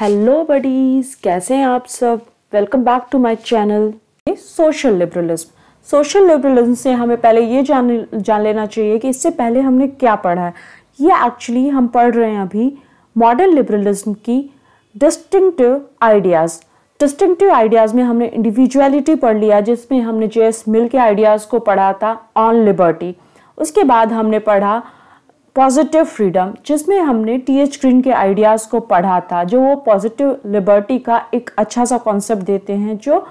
Hello buddies कैसे हैं आप सब welcome back to my channel social liberalism social liberalism से हमें पहले ये जान जान लेना चाहिए कि इससे पहले हमने क्या पढ़ा है ये एक्चुअली हम पढ़ रहे हैं अभी मॉडर्न लिबरलिज्म की डिस्टिंक्टिव आइडियाज़ डिस्टिंक्टिव आइडियाज़ में हमने इंडिविजुअलिटी पढ़ लिया जिसमें हमने जे एस मिल के आइडियाज़ को पढ़ा था ऑन लिबर्टी उसके बाद हमने पढ़ा पॉजिटिव फ्रीडम जिसमें हमने टी एच ग्रीन के आइडियाज़ को पढ़ा था जो वो पॉजिटिव लिबर्टी का एक अच्छा सा कॉन्सेप्ट देते हैं जो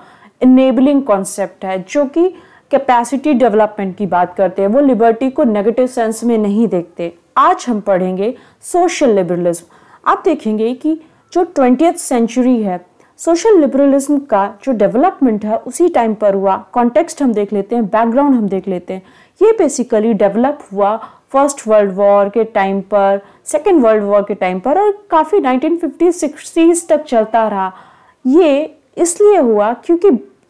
इनेबलिंग कॉन्सेप्ट है जो कि कैपेसिटी डेवलपमेंट की बात करते हैं वो लिबर्टी को नेगेटिव सेंस में नहीं देखते आज हम पढ़ेंगे सोशल लिबरलिज्म आप देखेंगे कि जो ट्वेंटी सेंचुरी है सोशल लिबरलिज्म का जो डेवलपमेंट है उसी टाइम पर हुआ कॉन्टेक्स्ट हम देख लेते हैं बैकग्राउंड हम देख लेते हैं ये बेसिकली डेवलप हुआ फर्स्ट वर्ल्ड वॉर के टाइम पर सेकेंड वर्ल्ड वॉर के टाइम पर और काफ़ी नाइनटीन फिफ्टी तक चलता रहा ये इसलिए हुआ क्योंकि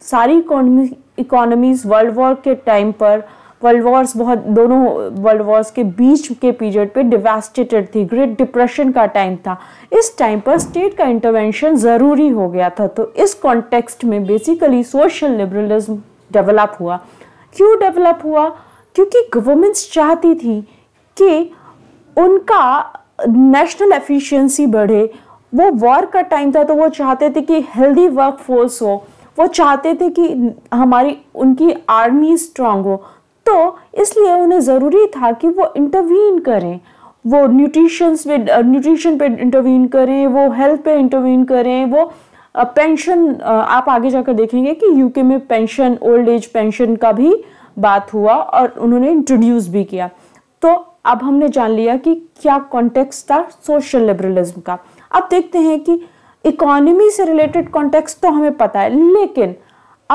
सारी इकोनॉमी इकोनॉमीज वर्ल्ड वॉर के टाइम पर वर्ल्ड वॉर्स बहुत दोनों वर्ल्ड वॉर्स के बीच के पीरियड पे डिवेस्टेटेड थी ग्रेट डिप्रेशन का टाइम था इस टाइम पर स्टेट का इंटरवेंशन ज़रूरी हो गया था तो इस कॉन्टेक्स्ट में बेसिकली सोशल लिबरलिज्म डेवलप हुआ क्यों डेवलप हुआ क्योंकि गवर्नमेंट्स चाहती थी कि उनका नेशनल एफिशिएंसी बढ़े वो वॉर का टाइम था तो वो चाहते थे कि हेल्दी वर्क फोर्स हो वो चाहते थे कि हमारी उनकी आर्मी स्ट्रांग हो तो इसलिए उन्हें ज़रूरी था कि वो इंटरवीन करें वो न्यूट्रिशंस पे न्यूट्रिशन पे इंटरवीन करें वो हेल्थ पे इंटरवीन करें वो पेंशन आप आगे जाकर देखेंगे कि यूके में पेंशन ओल्ड एज पेंशन का भी बात हुआ और उन्होंने इंट्रोड्यूस भी किया तो अब हमने जान लिया कि क्या कॉन्टेक्स्ट था सोशल लिबरलिज्म का अब देखते हैं कि इकोनॉमी से रिलेटेड कॉन्टेक्स्ट तो हमें पता है लेकिन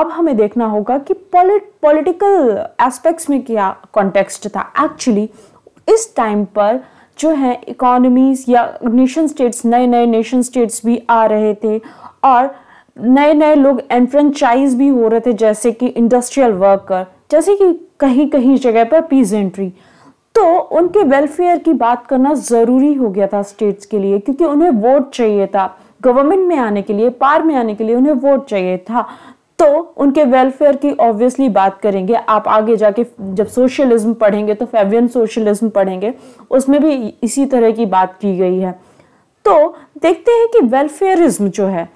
अब हमें देखना होगा कि पॉलिटिकल एस्पेक्ट्स में क्या कॉन्टेक्स्ट था एक्चुअली इस टाइम पर जो है इकोनॉमीज या नेशन स्टेट्स नए नए नेशन स्टेट्स भी आ रहे थे और नए नए लोग एनफ्रेंचाइज भी हो रहे थे जैसे कि इंडस्ट्रियल वर्कर जैसे कि कहीं कहीं जगह पर पीजेंट्री तो उनके वेलफेयर की बात करना ज़रूरी हो गया था स्टेट्स के लिए क्योंकि उन्हें वोट चाहिए था गवर्नमेंट में आने के लिए पार में आने के लिए उन्हें वोट चाहिए था तो उनके वेलफेयर की ऑब्वियसली बात करेंगे आप आगे जाके जब सोशलिज्म पढ़ेंगे तो फेवियन सोशलिज्म पढ़ेंगे उसमें भी इसी तरह की बात की गई है तो देखते हैं कि वेलफेयरिज्म जो है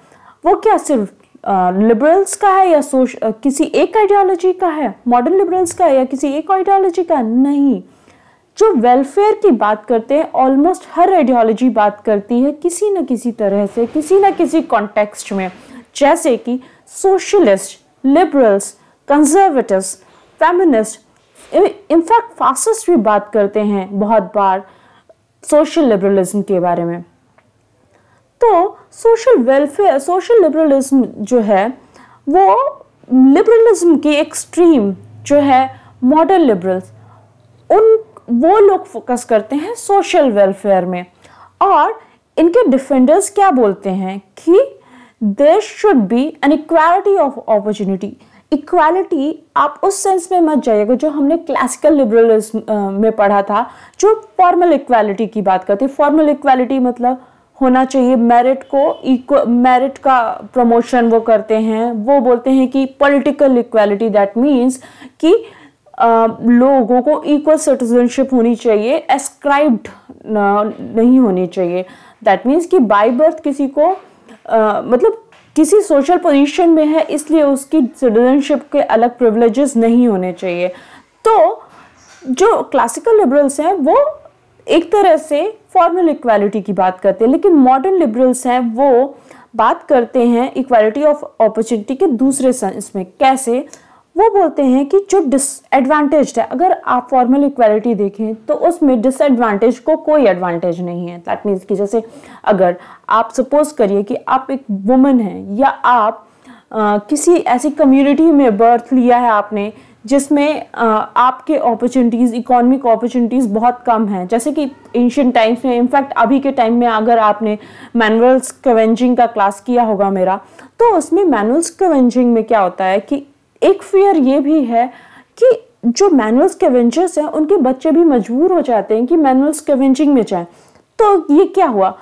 वो क्या सिर्फ लिबरल्स का है या सोश किसी एक आइडियोलॉजी का है मॉडर्न लिबरल्स का है या किसी एक आइडियोलॉजी का नहीं जो वेलफेयर की बात करते हैं ऑलमोस्ट हर आइडियोलॉजी बात करती है किसी न किसी तरह से किसी न किसी कॉन्टेक्स्ट में जैसे कि socialist liberals conservative feminist in fact fascist भी बात करते हैं बहुत बार सोशल लिबरलिज्म के बारे में तो सोशल वेलफेयर सोशल लिबरलिज्म जो है वो लिबरलिज्म की एक्सट्रीम जो है मॉडर्न लिबरल्स उन वो लोग फोकस करते हैं सोशल वेलफेयर में और इनके डिफेंडर्स क्या बोलते हैं कि there should be an equality of opportunity equality आप उस सेंस में मत जाइएगा जो हमने क्लासिकल लिबरलिज्म में पढ़ा था जो फॉर्मल इक्वालिटी की बात करते फॉर्मल इक्वालिटी मतलब होना चाहिए मेरिट को इक्व मेरिट का प्रमोशन वो करते हैं वो बोलते हैं कि पॉलिटिकल इक्वालिटी दैट मीन्स कि आ, लोगों को इक्वल सिटीजनशिप होनी चाहिए एस्क्राइब्ड नहीं होनी चाहिए दैट मीन्स कि बाई बर्थ किसी को आ, मतलब किसी सोशल पोजीशन में है इसलिए उसकी सिटीजनशिप के अलग प्रिवलेजेस नहीं होने चाहिए तो जो क्लासिकल लिबरल्स हैं वो एक तरह से फॉर्मल इक्वालिटी की बात करते हैं लेकिन मॉडर्न लिबरल्स हैं वो बात करते हैं इक्वालिटी ऑफ अपॉर्चुनिटी के दूसरे सेंस में कैसे वो बोलते हैं कि जो डिसएडवांटेज है अगर आप फॉर्मल इक्वालिटी देखें तो उसमें डिसएडवांटेज को कोई एडवांटेज नहीं है दैट मीन्स कि जैसे अगर आप सपोज करिए कि आप एक वुमन हैं या आप आ, किसी ऐसी कम्युनिटी में बर्थ लिया है आपने जिसमें आपके अपॉर्चुनिटीज़ इकोनॉमिक अपॉर्चुनिटीज़ बहुत कम हैं जैसे कि एंशियन टाइम्स में इनफैक्ट अभी के टाइम में अगर आपने मैनुअल स्कवेंजिंग का क्लास किया होगा मेरा तो उसमें मैनुअल स्कवेंजिंग में क्या होता है कि एक फियर ये भी है कि जो मैनुअल स्केवेंजर्स हैं उनके बच्चे भी मजबूर हो जाते हैं कि मैनुअल स्केवेंजिंग में जाएं तो ये क्या हुआ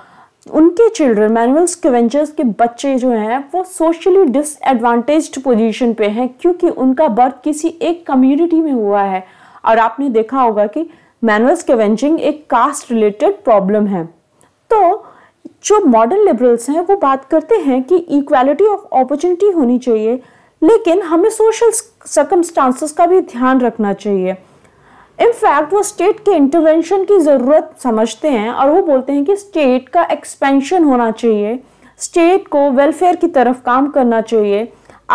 उनके चिल्ड्रन मैनुअल स्कवेंजर्स के बच्चे जो हैं वो सोशली डिसएडवांटेज पोजीशन पे हैं क्योंकि उनका बर्थ किसी एक कम्युनिटी में हुआ है और आपने देखा होगा कि मैनुअल स्कवेंजिंग एक कास्ट रिलेटेड प्रॉब्लम है तो जो मॉडर्न लिबरल्स हैं वो बात करते हैं कि इक्वालिटी ऑफ अपॉर्चुनिटी होनी चाहिए लेकिन हमें सोशल सर्कमस्टांसिस का भी ध्यान रखना चाहिए इनफैक्ट वो स्टेट के इंटरवेंशन की ज़रूरत समझते हैं और वो बोलते हैं कि स्टेट का एक्सपेंशन होना चाहिए स्टेट को वेलफेयर की तरफ काम करना चाहिए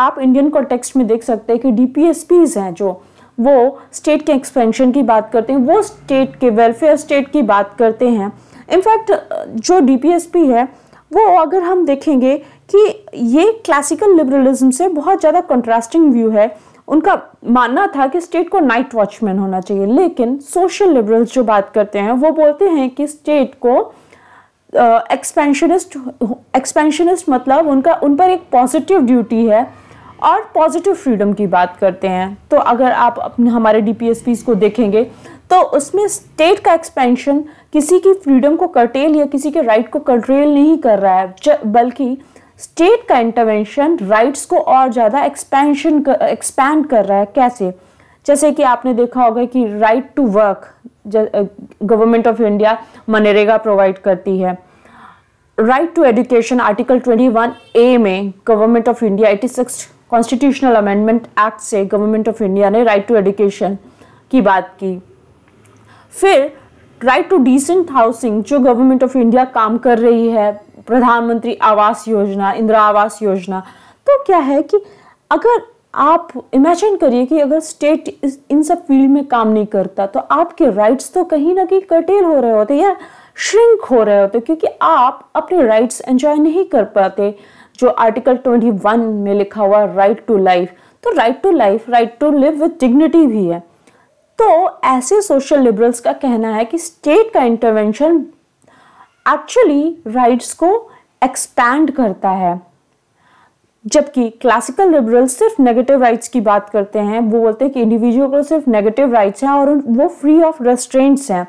आप इंडियन कॉन्टेक्स्ट में देख सकते हैं कि डी हैं जो वो स्टेट के एक्सपेंशन की बात करते हैं वो स्टेट के वेलफेयर स्टेट की बात करते हैं इनफैक्ट जो डी है वो अगर हम देखेंगे कि ये क्लासिकल लिबरलिज्म से बहुत ज़्यादा कंट्रास्टिंग व्यू है उनका मानना था कि स्टेट को नाइट वॉचमैन होना चाहिए लेकिन सोशल लिबरल्स जो बात करते हैं वो बोलते हैं कि स्टेट को एक्सपेंशनिस्ट uh, एक्सपेंशनिस्ट मतलब उनका उन पर एक पॉजिटिव ड्यूटी है और पॉजिटिव फ्रीडम की बात करते हैं तो अगर आप अपने हमारे डी को देखेंगे तो उसमें स्टेट का एक्सपेंशन किसी की फ्रीडम को कर्टेल या किसी के राइट को कंट्रेल नहीं कर रहा है बल्कि स्टेट का इंटरवेंशन राइट्स को और ज़्यादा एक्सपेंशन एक्सपैंड कर रहा है कैसे जैसे कि आपने देखा होगा कि right to work government of India मनरेगा प्रोवाइड करती है right to education article 21 A में government of India 86 constitutional amendment act से गवर्नमेंट ऑफ इंडिया ने राइट टू एजुकेशन की बात की फिर राइट टू डिसेंट हाउसिंग जो गवर्नमेंट ऑफ इंडिया काम कर रही है प्रधानमंत्री आवास योजना इंदिरा आवास योजना तो क्या है कि अगर आप इमेजिन करिए कि अगर स्टेट इन सब फील्ड में काम नहीं करता तो आपके राइट्स तो कहीं ना कहीं कटेल हो रहे होते या श्रिंक हो रहे होते क्योंकि आप अपने राइट्स एंजॉय नहीं कर पाते जो आर्टिकल 21 में लिखा हुआ राइट टू लाइफ तो right to life right to live with dignity भी है तो ऐसे सोशल लिबरल्स का कहना है कि स्टेट का इंटरवेंशन एक्चुअली राइट्स को एक्सपैंड करता है जबकि क्लासिकल लिबरल सिर्फ नेगेटिव राइट्स की बात करते हैं वो बोलते हैं कि इंडिविजुअल को सिर्फ नेगेटिव राइट्स हैं और वो फ्री ऑफ रेस्ट्रेंट्स हैं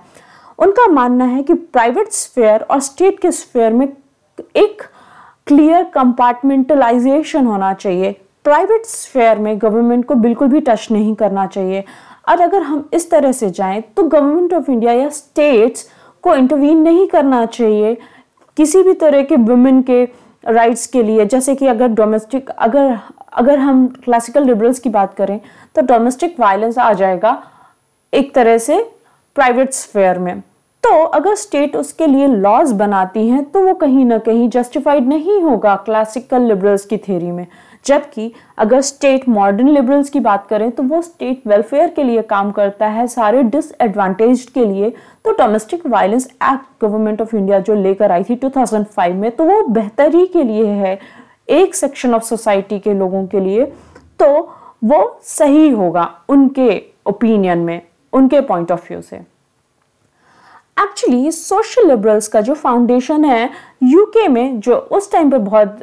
उनका मानना है कि प्राइवेट स्फेयर और स्टेट के स्फेयर में एक क्लियर कंपार्टमेंटलाइजेशन होना चाहिए प्राइवेट स्फेयर में गवर्नमेंट को बिल्कुल भी टच नहीं करना चाहिए और अगर हम इस तरह से जाएं तो गवर्नमेंट ऑफ इंडिया या स्टेट्स को इंटरवीन नहीं करना चाहिए किसी भी तरह के वुमेन के राइट्स के लिए जैसे कि अगर डोमेस्टिक अगर अगर हम क्लासिकल लिबरल्स की बात करें तो डोमेस्टिक वायलेंस आ जाएगा एक तरह से प्राइवेट स्फेयर में तो अगर स्टेट उसके लिए लॉज बनाती हैं तो वो कहीं ना कहीं जस्टिफाइड नहीं होगा क्लासिकल लिबरल्स की थ्योरी में जबकि अगर स्टेट मॉडर्न लिबरल्स की बात करें तो वो स्टेट वेलफेयर के लिए काम करता है सारे डिसएडवांटेज के लिए तो domestic violence act government of India जो लेकर आई थी 2005 में तो वो बेहतरी के लिए है एक सेक्शन ऑफ सोसाइटी के लोगों के लिए तो वो सही होगा उनके ओपिनियन में उनके पॉइंट ऑफ व्यू से एक्चुअली सोशल लिबरल्स का जो फाउंडेशन है यूके में जो उस टाइम पे बहुत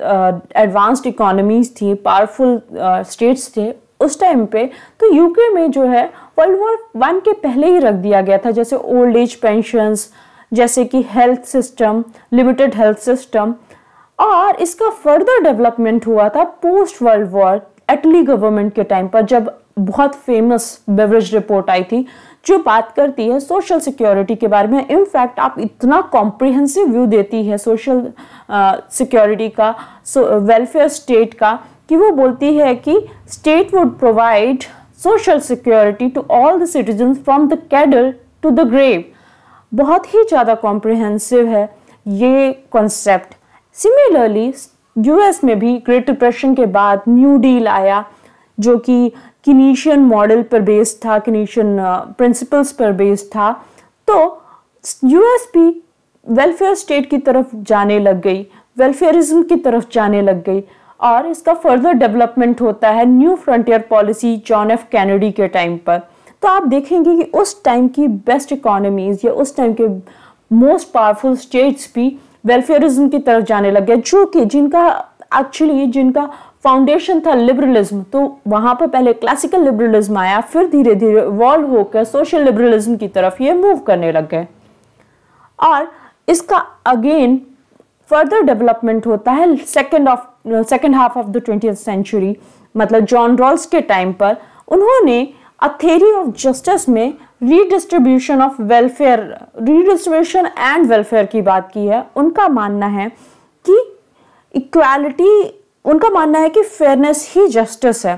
एडवांस्ड uh, इकोनॉमीज थी पावरफुल स्टेट्स uh, थे उस टाइम पे तो यूके में जो है वर्ल्ड वॉर वन के पहले ही रख दिया गया था जैसे ओल्ड एज पेंशन जैसे कि health system limited health system और इसका फर्दर डेवलपमेंट हुआ था post world war Attlee government के टाइम पर जब बहुत फेमस बेवरेज रिपोर्ट आई थी जो बात करती है सोशल सिक्योरिटी के बारे में इनफैक्ट आप इतना कॉम्प्रिहेंसिव व्यू देती है सोशल सिक्योरिटी का वेलफेयर स्टेट का कि वो बोलती है कि state would provide social security to all the citizen from the cradle to the grave बहुत ही ज़्यादा कॉम्प्रिहेंसिव है ये कॉन्सेप्ट सिमिलरली यूएस में भी ग्रेट डिप्रेशन के बाद न्यू डील आया जो कि किनीशियन मॉडल पर बेस्ड था किनीशियन प्रिंसिपल्स uh, पर बेस्ड था तो यूएस भी वेलफेयर स्टेट की तरफ जाने लग गई वेलफेयरिज्म की तरफ जाने लग गई और इसका फर्दर डेवलपमेंट होता है new frontier policy John F Kennedy के टाइम पर तो आप देखेंगे कि उस टाइम की बेस्ट इकोनॉमीज या उस टाइम के मोस्ट पावरफुल स्टेट्स भी वेलफेयरिज्म की तरफ जाने लग गए जो कि जिनका एक्चुअली जिनका फाउंडेशन था लिबरलिज्म तो वहाँ पर पहले क्लासिकल लिबरलिज्म आया फिर धीरे धीरे इवॉल्व होकर सोशल लिबरलिज्म की तरफ ये मूव करने लग गए और इसका अगेन फर्दर डेवलपमेंट होता है second of second half of the twenty century मतलब जॉन रॉल्स के टाइम पर उन्होंने अ थेरी ऑफ जस्टिस में redistribution of welfare redistribution and welfare की बात की है उनका मानना है कि इक्वालिटी उनका मानना है कि फेयरनेस ही जस्टिस है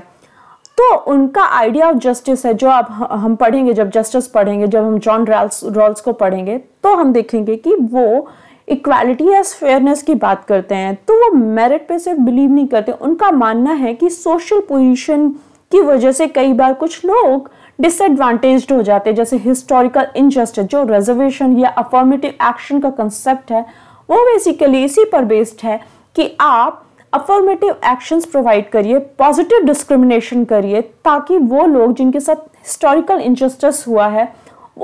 तो उनका आइडिया ऑफ जस्टिस है जो आप हम पढ़ेंगे जब जस्टिस पढ़ेंगे जब हम जॉन रॉल्स रॉल्स को पढ़ेंगे तो हम देखेंगे कि वो इक्वालिटी या फेयरनेस की बात करते हैं तो वो मेरिट पे सिर्फ बिलीव नहीं करते उनका मानना है कि सोशल पोजीशन की वजह से कई बार कुछ लोग डिसएडवांटेज हो जाते हैं जैसे हिस्टोरिकल इनजस्टिस जो रिजर्वेशन या अफॉर्मेटिव एक्शन का कंसेप्ट है वो बेसिकली इसी पर बेस्ड है कि आप अफॉर्मेटिव एक्शंस प्रोवाइड करिए पॉजिटिव डिस्क्रिमिनेशन करिए ताकि वो लोग जिनके साथ हिस्टोरिकल इंजस्टिस हुआ है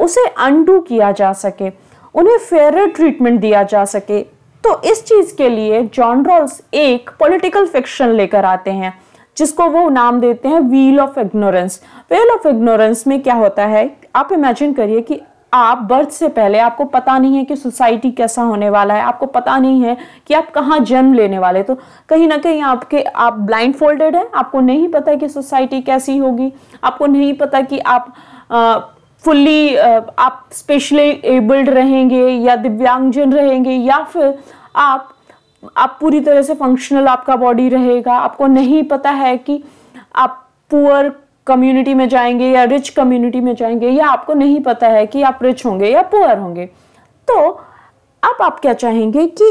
उसे अनडू किया जा सके उन्हें फेयर ट्रीटमेंट दिया जा सके तो इस चीज़ के लिए जॉन रॉल्स एक पॉलिटिकल फिक्शन लेकर आते हैं जिसको वो नाम देते हैं wheel of ignorance wheel of ignorance में क्या होता है आप इमेजिन करिए कि आप बर्थ से पहले आपको पता नहीं है कि सोसाइटी कैसा होने वाला है आपको पता नहीं है कि आप कहाँ जन्म लेने वाले तो कहीं ना कहीं आपके आप ब्लाइंड फोल्डेड हैं आपको नहीं पता कि सोसाइटी कैसी होगी आपको नहीं पता कि आप फुल्ली आप स्पेशली एबल्ड रहेंगे या दिव्यांगजन रहेंगे या फिर आप आप पूरी तरह से फंक्शनल आपका बॉडी रहेगा आपको नहीं पता है कि आप पुअर कम्युनिटी में जाएंगे या रिच कम्युनिटी में जाएंगे या आपको नहीं पता है कि आप रिच होंगे या पुअर होंगे तो अब आप क्या चाहेंगे कि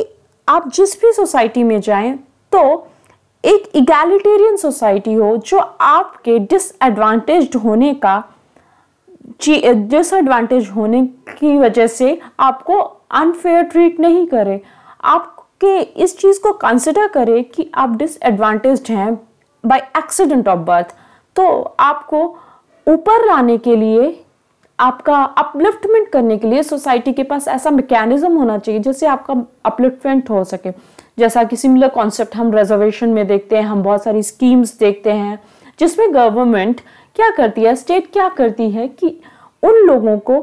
आप जिस भी सोसाइटी में जाएं तो एक इगैलिटेरियन सोसाइटी हो जो आपके डिसएडवांटेज होने का डिसएडवांटेज होने की वजह से आपको अनफेयर ट्रीट नहीं करे आपके इस चीज़ को कंसिडर करे कि आप डिसएडवांटेज हैं बाय एक्सीडेंट ऑफ बर्थ तो आपको ऊपर लाने के लिए आपका अपलिफ्टमेंट करने के लिए सोसाइटी के पास ऐसा मैकेनिज्म होना चाहिए जिससे आपका अपलिफ्टमेंट हो सके जैसा कि सिमिलर कॉन्सेप्ट हम रिजर्वेशन में देखते हैं हम बहुत सारी स्कीम्स देखते हैं जिसमें गवर्नमेंट क्या करती है स्टेट क्या करती है कि उन लोगों को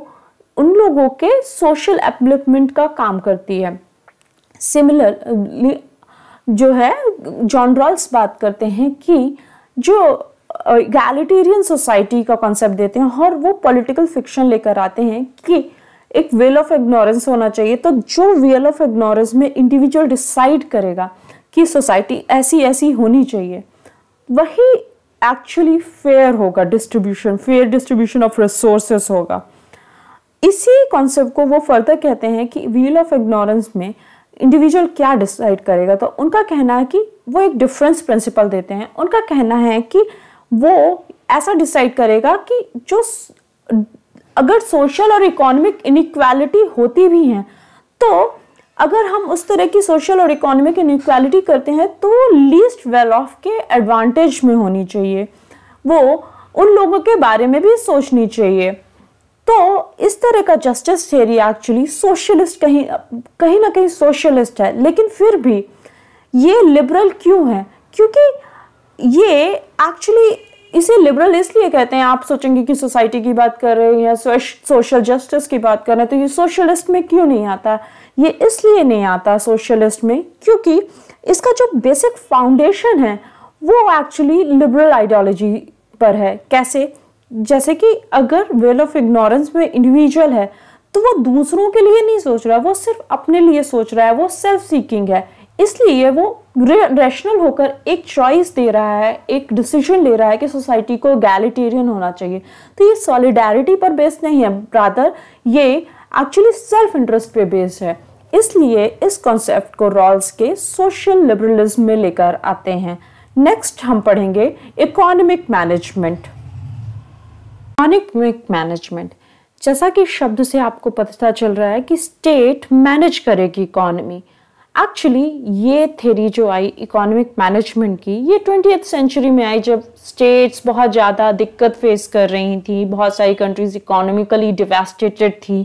उन लोगों के सोशल अपलिफ्टमेंट का काम करती है सिमिलर जो है जॉन रॉल्स बात करते हैं कि जो इगैलिटेरियन सोसाइटी का कॉन्सेप्ट देते हैं और वो पॉलिटिकल फिक्शन लेकर आते हैं कि एक वेल ऑफ इग्नोरेंस होना चाहिए तो जो वेल ऑफ इग्नोरेंस में इंडिविजुअल डिसाइड करेगा कि सोसाइटी ऐसी ऐसी होनी चाहिए वही एक्चुअली फेयर होगा distribution fair distribution of resources होगा इसी कॉन्सेप्ट को वो फर्दर कहते हैं कि व्हील ऑफ इग्नोरेंस में इंडिविजुअल क्या डिसाइड करेगा तो उनका कहना है कि वो एक डिफरेंस प्रिंसिपल देते हैं उनका कहना है कि वो ऐसा डिसाइड करेगा कि जो अगर सोशल और इकोनॉमिक इनक्वालिटी होती भी हैं तो अगर हम उस तरह की सोशल और इकोनॉमिक इनक्वालिटी करते हैं तो लीस्ट वेल ऑफ के एडवांटेज में होनी चाहिए वो उन लोगों के बारे में भी सोचनी चाहिए तो इस तरह का जस्टिस थेरी एक्चुअली सोशलिस्ट कहीं कहीं ना कहीं सोशलिस्ट है लेकिन फिर भी ये लिबरल क्यों है क्योंकि ये एक्चुअली इसे लिबरल इसलिए कहते हैं आप सोचेंगे कि सोसाइटी की बात कर रहे हैं या सोशल जस्टिस की बात कर रहे हैं तो ये सोशलिस्ट में क्यों नहीं आता ये इसलिए नहीं आता सोशलिस्ट में क्योंकि इसका जो बेसिक फाउंडेशन है वो एक्चुअली लिबरल आइडियोलॉजी पर है कैसे जैसे कि अगर वेल ऑफ इग्नोरेंस में इंडिविजुअल है तो वो दूसरों के लिए नहीं सोच रहा है वो सिर्फ अपने लिए सोच रहा है वो सेल्फ सीकिंग है इसलिए वो रैशनल होकर एक चॉइस दे रहा है एक डिसीजन ले रहा है कि सोसाइटी को गैलिटेरियन होना चाहिए तो ये सॉलिडारिटी पर बेस्ड नहीं है ब्रादर ये एक्चुअली सेल्फ इंटरेस्ट पे बेस्ड है इसलिए इस कॉन्सेप्ट को रॉल्स के सोशल लिबरलिज्म में लेकर आते हैं नेक्स्ट हम पढ़ेंगे इकोनॉमिक मैनेजमेंट इकोनॉमिक मैनेजमेंट जैसा कि शब्द से आपको पता चल रहा है कि स्टेट मैनेज करेगी इकोनॉमी एक्चुअली ये थेरी जो आई इकोनॉमिक मैनेजमेंट की ये ट्वेंटी सेंचुरी में आई जब स्टेट्स बहुत ज़्यादा दिक्कत फेस कर रही थी बहुत सारी कंट्रीज इकोनॉमिकली डिवेस्टेटेड थी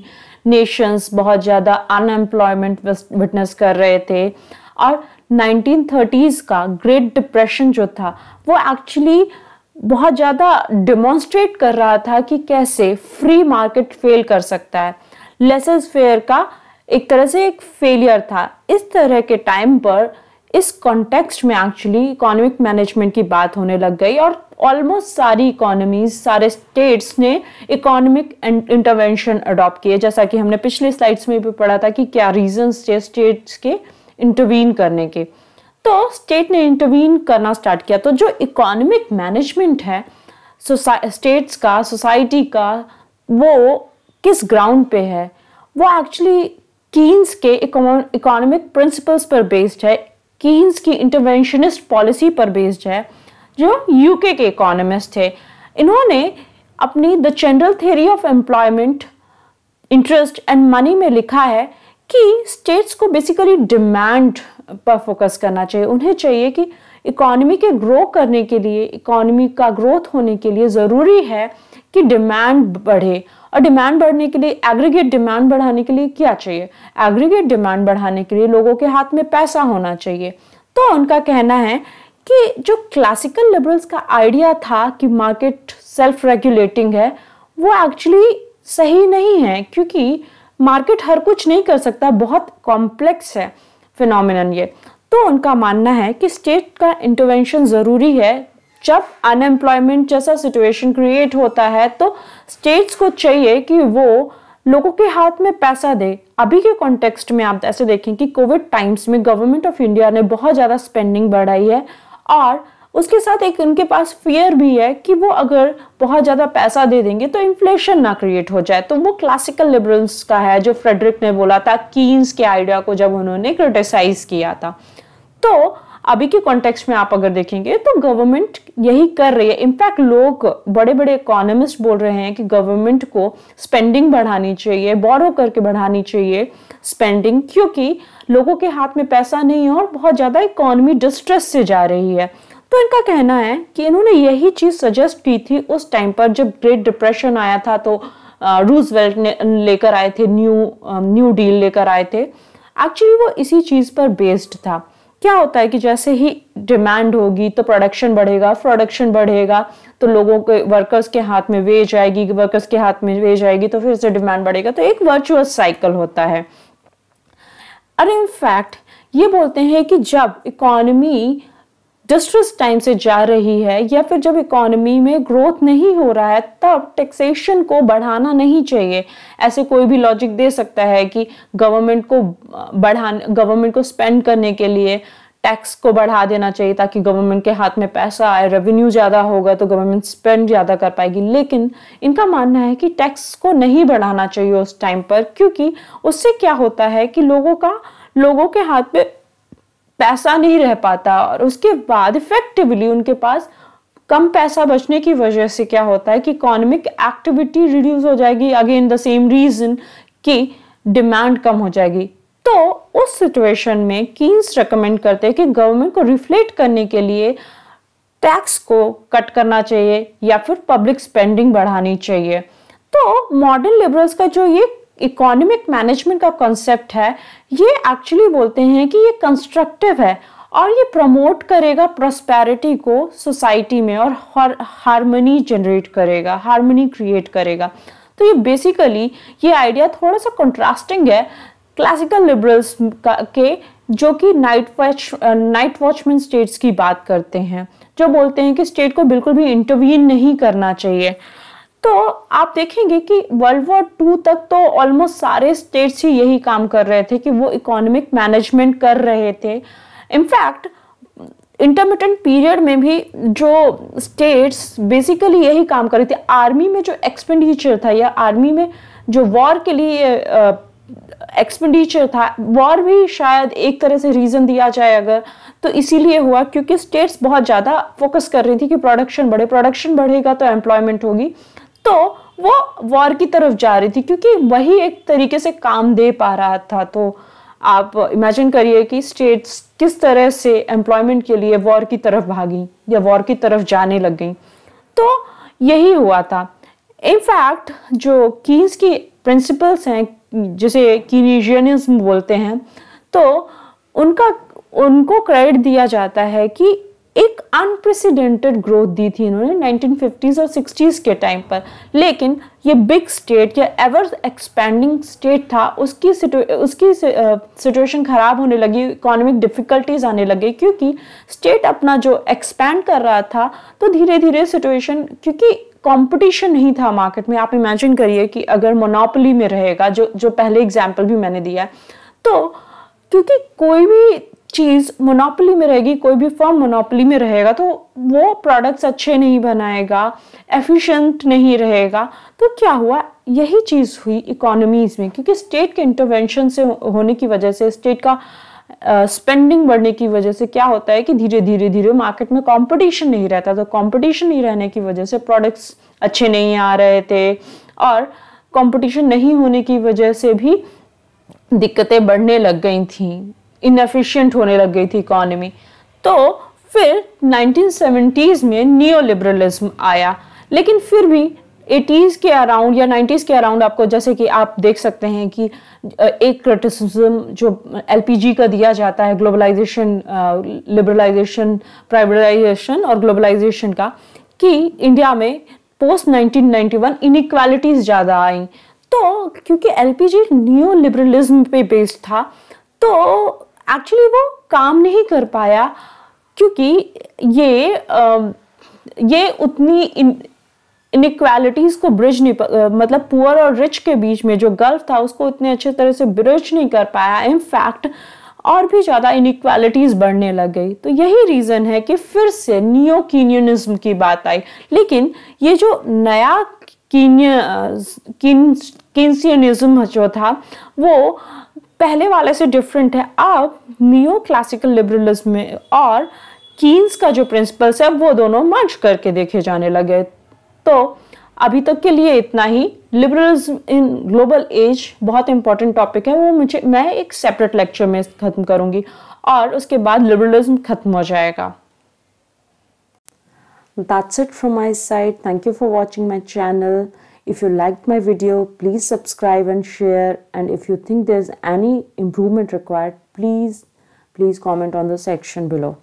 नेशंस बहुत ज़्यादा अनएम्प्लॉयमेंट विटनेस कर रहे थे और 1930s का ग्रेट डिप्रेशन जो था वो एक्चुअली बहुत ज़्यादा डिमॉन्स्ट्रेट कर रहा था कि कैसे फ्री मार्केट फेल कर सकता है लेसेस फेयर का एक तरह से एक फेलियर था इस तरह के टाइम पर इस कॉन्टेक्स्ट में एक्चुअली इकोनॉमिक मैनेजमेंट की बात होने लग गई और ऑलमोस्ट सारी इकोनॉमीज सारे स्टेट्स ने इकोनॉमिक इंटरवेंशन अडॉप्ट किए जैसा कि हमने पिछले स्लाइड्स में भी पढ़ा था कि क्या रीजंस थे स्टेट्स के इंटरवीन करने के तो स्टेट ने इंटरवीन करना स्टार्ट किया तो जो इकोनॉमिक मैनेजमेंट है स्टेट्स का सोसाइटी का वो किस ग्राउंड पे है वो एक्चुअली कीन्स के इकोनॉमिक प्रिंसिपल्स पर बेस्ड है कीन्स की इंटरवेंशनिस्ट पॉलिसी पर बेस्ड है जो यूके के इकोनॉमिस्ट थे इन्होंने अपनी the general theory of employment interest and money में लिखा है कि स्टेट्स को बेसिकली डिमांड पर फोकस करना चाहिए उन्हें चाहिए कि इकॉनमी के ग्रो करने के लिए इकॉनमी का ग्रोथ होने के लिए ज़रूरी है कि डिमांड बढ़े और डिमांड बढ़ने के लिए एग्रीगेट डिमांड बढ़ाने के लिए क्या चाहिए एग्रीगेट डिमांड बढ़ाने के लिए लोगों के हाथ में पैसा होना चाहिए तो उनका कहना है कि जो क्लासिकल लिबरल्स का आइडिया था कि मार्केट सेल्फ रेगुलेटिंग है वो एक्चुअली सही नहीं है क्योंकि मार्केट हर कुछ नहीं कर सकता बहुत कॉम्प्लेक्स है फिनोमिनन ये तो उनका मानना है कि स्टेट का इंटरवेंशन ज़रूरी है जब अनएम्प्लॉयमेंट जैसा सिचुएशन क्रिएट होता है तो स्टेट्स को चाहिए कि वो लोगों के हाथ में पैसा दे अभी के कॉन्टेक्स्ट में आप ऐसे देखें कि कोविड टाइम्स में गवर्नमेंट ऑफ इंडिया ने बहुत ज़्यादा स्पेंडिंग बढ़ाई है और उसके साथ एक उनके पास फियर भी है कि वो अगर बहुत ज़्यादा पैसा दे देंगे तो इन्फ्लेशन ना क्रिएट हो जाए तो वो क्लासिकल लिबरल्स का है जो फ्रेडरिक ने बोला था कीन्स के आइडिया को जब उन्होंने क्रिटिसाइज किया था तो अभी के कॉन्टेक्स्ट में आप अगर देखेंगे तो गवर्नमेंट यही कर रही है इनफैक्ट लोग बड़े बड़े इकोनॉमिस्ट बोल रहे हैं कि गवर्नमेंट को स्पेंडिंग बढ़ानी चाहिए बोरो करके बढ़ानी चाहिए स्पेंडिंग क्योंकि लोगों के हाथ में पैसा नहीं है और बहुत ज़्यादा इकोनॉमी डिस्ट्रेस से जा रही है तो इनका कहना है कि इन्होंने यही चीज़ सजेस्ट की थी उस टाइम पर जब ग्रेट डिप्रेशन आया था तो रूजवेल्ट ने लेकर आए थे न्यू न्यू डील लेकर आए थे एक्चुअली वो इसी चीज़ पर बेस्ड था क्या होता है कि जैसे ही डिमांड होगी तो प्रोडक्शन बढ़ेगा प्रोडक्शन बढ़ेगा तो लोगों के वर्कर्स के हाथ में वे जाएगी वर्कर्स के हाथ में वे जाएगी तो फिर से डिमांड बढ़ेगा तो एक वर्चुअस साइकिल होता है अरे इनफैक्ट ये बोलते हैं कि जब इकोनॉमी डिस्ट्रेस टाइम से जा रही है या फिर जब इकोनॉमी में ग्रोथ नहीं हो रहा है तब टैक्सेशन को बढ़ाना नहीं चाहिए ऐसे कोई भी लॉजिक दे सकता है कि गवर्नमेंट को बढ़ाने गवर्नमेंट को स्पेंड करने के लिए टैक्स को बढ़ा देना चाहिए ताकि गवर्नमेंट के हाथ में पैसा आए रेवेन्यू ज़्यादा होगा तो गवर्नमेंट स्पेंड ज़्यादा कर पाएगी लेकिन इनका मानना है कि टैक्स को नहीं बढ़ाना चाहिए उस टाइम पर क्योंकि उससे क्या होता है कि लोगों का लोगों के हाथ में पैसा नहीं रह पाता और उसके बाद इफेक्टिवली उनके पास कम पैसा बचने की वजह से क्या होता है कि इकोनॉमिक एक्टिविटी रिड्यूस हो जाएगी अगेन द सेम रीज़न कि डिमांड कम हो जाएगी तो उस सिचुएशन में कीन्स रिकमेंड करते हैं कि गवर्नमेंट को रिफ्लेक्ट करने के लिए टैक्स को कट करना चाहिए या फिर पब्लिक स्पेंडिंग बढ़ानी चाहिए तो मॉडर्न लिबरल्स का जो ये इकोनॉमिक मैनेजमेंट का कॉन्सेप्ट है ये एक्चुअली बोलते हैं कि ये कंस्ट्रक्टिव है और ये प्रमोट करेगा प्रोस्पैरिटी को सोसाइटी में और हर हारमोनी जनरेट करेगा हारमोनी क्रिएट करेगा तो ये बेसिकली ये आइडिया थोड़ा सा कंट्रास्टिंग है क्लासिकल लिबरल्स के जो कि night watch night watchman states की बात करते हैं जो बोलते हैं कि स्टेट को बिल्कुल भी इंटरवीन नहीं करना चाहिए तो आप देखेंगे कि वर्ल्ड वॉर टू तक तो ऑलमोस्ट सारे स्टेट्स ही यही काम कर रहे थे कि वो इकोनॉमिक मैनेजमेंट कर रहे थे इनफैक्ट इंटरमीडियंट पीरियड में भी जो स्टेट्स बेसिकली यही काम कर रहे थे आर्मी में जो एक्सपेंडिचर था या आर्मी में जो वॉर के लिए एक्सपेंडिचर था वॉर भी शायद एक तरह से रीज़न दिया जाए अगर तो इसीलिए हुआ क्योंकि स्टेट्स बहुत ज़्यादा फोकस कर रही थी कि प्रोडक्शन बढ़े प्रोडक्शन बढ़ेगा तो एम्प्लॉयमेंट होगी तो वो वॉर की तरफ जा रही थी क्योंकि वही एक तरीके से काम दे पा रहा था तो आप इमेजिन करिए कि स्टेट्स किस तरह से एम्प्लॉयमेंट के लिए वॉर की तरफ भागी या वॉर की तरफ जाने लग गई तो यही हुआ था इनफैक्ट जो कीन्स की प्रिंसिपल्स हैं जिसे कीनिजियनिज्म बोलते हैं तो उनका उनको क्रेडिट दिया जाता है कि एक अनप्रेसिडेंटेड ग्रोथ दी थी इन्होंने 1950s और 60s के टाइम पर लेकिन ये बिग स्टेट या एवर एक्सपेंडिंग स्टेट था उसकी उसकी सिचुएशन ख़राब होने लगी इकोनॉमिक डिफ़िकल्टीज आने लगी क्योंकि स्टेट अपना जो एक्सपैंड कर रहा था तो धीरे धीरे सिचुएशन क्योंकि कंपटीशन नहीं था मार्केट में आप इमेजिन करिए कि अगर मोनापली में रहेगा जो जो पहले एग्जाम्पल भी मैंने दिया है तो क्योंकि कोई भी चीज़ मोनोपोली में रहेगी कोई भी फॉर्म मोनोपली में रहेगा तो वो प्रोडक्ट्स अच्छे नहीं बनाएगा एफिशिएंट नहीं रहेगा तो क्या हुआ यही चीज़ हुई इकोनॉमीज़ में क्योंकि स्टेट के इंटरवेंशन से होने की वजह से स्टेट का स्पेंडिंग uh, बढ़ने की वजह से क्या होता है कि धीरे धीरे धीरे मार्केट में कंपटीशन नहीं रहता तो कंपटीशन नहीं रहने की वजह से प्रोडक्ट्स अच्छे नहीं आ रहे थे और कंपटीशन नहीं होने की वजह से भी दिक्कतें बढ़ने लग गई थी इनफिशियंट होने लग गई थी इकॉनमी तो फिर 1970s में नियो लिबरलिज्म आया लेकिन फिर भी 80s के अराउंड या 90s के अराउंड आपको जैसे कि आप देख सकते हैं कि एक क्रिटिसिज्म जो एलपीजी का दिया जाता है ग्लोबलाइजेशन लिबरलाइजेशन प्राइवेटाइजेशन और ग्लोबलाइजेशन का कि इंडिया में पोस्ट 1991 इनक्वालिटीज़ ज़्यादा आई तो क्योंकि एलपीजी न्यू लिबरलिज्म पे बेस्ड था तो एक्चुअली वो काम नहीं कर पाया क्योंकि ये आ, ये उतनी इनक्वालिटीज़ को ब्रिज नहीं मतलब पुअर और रिच के बीच में जो गल्फ था उसको इतने अच्छे तरह से ब्रिज नहीं कर पाया इनफैक्ट और भी ज़्यादा इनक्वालिटीज़ बढ़ने लग गई तो यही रीज़न है कि फिर से नियो कीनियनिज्म की बात आई लेकिन ये जो नया कीन, कीन्सियनिज्म जो था वो पहले वाले से डिफरेंट है अब नियो क्लासिकल लिबरलिज्म में और कीन्स का जो प्रिंसिपल्स है वो दोनों मर्ज करके देखे जाने लगे तो अभी तक के लिए इतना ही लिबरलिज्म इन ग्लोबल एज बहुत इंपॉर्टेंट टॉपिक है वो मुझे मैं एक सेपरेट लेक्चर में ख़त्म करूंगी और उसके बाद लिबरलिज्म ख़त्म हो जाएगा that's it from my side thank you for watching my channel If you liked my video, please subscribe and share. And if you think there's any improvement required, please, please comment on the section below.